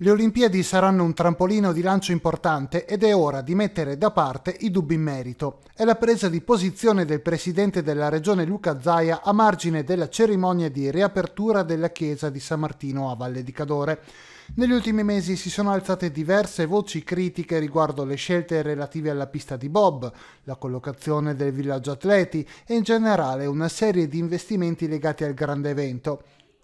Le Olimpiadi saranno un trampolino di lancio importante ed è ora di mettere da parte i dubbi in merito. È la presa di posizione del presidente della regione Luca Zaia a margine della cerimonia di riapertura della chiesa di San Martino a Valle di Cadore. Negli ultimi mesi si sono alzate diverse voci critiche riguardo le scelte relative alla pista di Bob, la collocazione del villaggio atleti e in generale una serie di investimenti legati al grande evento.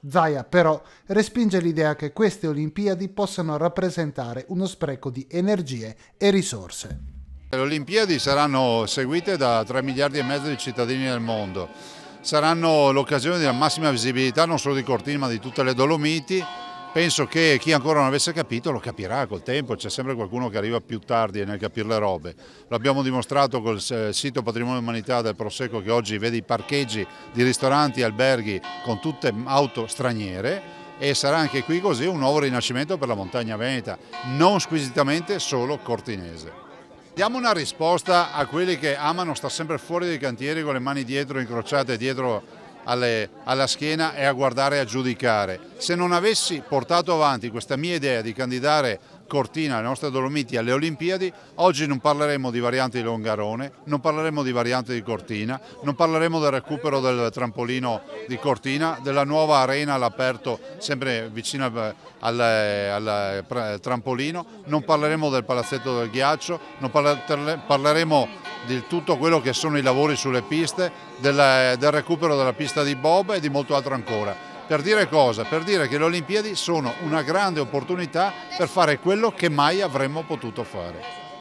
Zaya però respinge l'idea che queste Olimpiadi possano rappresentare uno spreco di energie e risorse. Le Olimpiadi saranno seguite da 3 miliardi e mezzo di cittadini del mondo, saranno l'occasione della massima visibilità non solo di Cortina ma di tutte le Dolomiti penso che chi ancora non avesse capito lo capirà col tempo, c'è sempre qualcuno che arriva più tardi nel capire le robe. L'abbiamo dimostrato col eh, sito Patrimonio Umanità del Prosecco che oggi vede i parcheggi di ristoranti alberghi con tutte auto straniere e sarà anche qui così un nuovo rinascimento per la montagna veneta, non squisitamente solo cortinese. Diamo una risposta a quelli che amano sta sempre fuori dai cantieri con le mani dietro incrociate dietro alle, alla schiena e a guardare e a giudicare. Se non avessi portato avanti questa mia idea di candidare Cortina, le nostre Dolomiti alle Olimpiadi, oggi non parleremo di variante di Longarone, non parleremo di variante di Cortina, non parleremo del recupero del trampolino di Cortina, della nuova arena all'aperto sempre vicino al, al, al, trampolino, non parleremo del palazzetto del ghiaccio, non parleremo di tutto quello che sono i lavori sulle piste, del, del recupero della pista di Bob e di molto altro ancora. Per dire cosa? Per dire che le Olimpiadi sono una grande opportunità per fare quello che mai avremmo potuto fare.